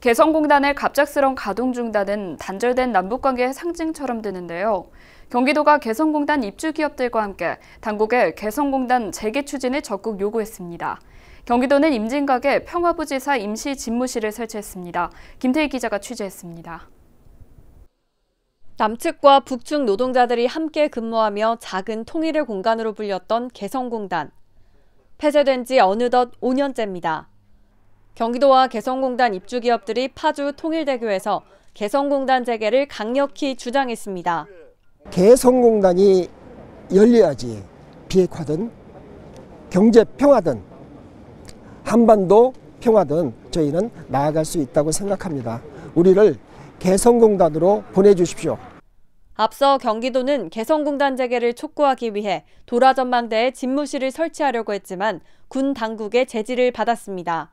개성공단의 갑작스러운 가동 중단은 단절된 남북관계의 상징처럼 되는데요 경기도가 개성공단 입주기업들과 함께 당국에 개성공단 재개 추진을 적극 요구했습니다. 경기도는 임진각에 평화부지사 임시 집무실을 설치했습니다. 김태희 기자가 취재했습니다. 남측과 북측 노동자들이 함께 근무하며 작은 통일의 공간으로 불렸던 개성공단. 폐쇄된 지 어느덧 5년째입니다. 경기도와 개성공단 입주기업들이 파주 통일대교에서 개성공단 재개를 강력히 주장했습니다. 개성공단이 열려야지 비핵화든 경제 평화든 한반도 평화든 저희는 나아갈 수 있다고 생각합니다. 우리를 개성공단으로 보내주십시오. 앞서 경기도는 개성공단 재개를 촉구하기 위해 도라전망대에 집무실을 설치하려고 했지만 군 당국의 제지를 받았습니다.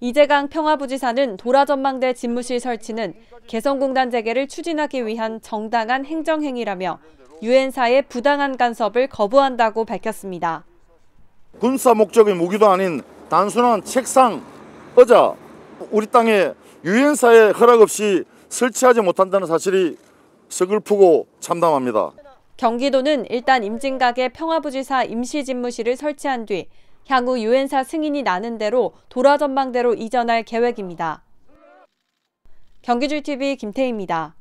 이재강 평화부지사는 도라전망대 집무실 설치는 개성공단 재개를 추진하기 위한 정당한 행정행위라며 유엔사의 부당한 간섭을 거부한다고 밝혔습니다. 군사 목적의 무기도 아닌 단순한 책상, 의자, 우리 땅에 유엔사의 허락 없이 설치하지 못한다는 사실이 서글프고 참담합니다. 경기도는 일단 임진각에 평화부지사 임시집무실을 설치한 뒤 향후 유엔사 승인이 나는 대로 도라 전망대로 이전할 계획입니다. 경기줄TV 김태희입니다.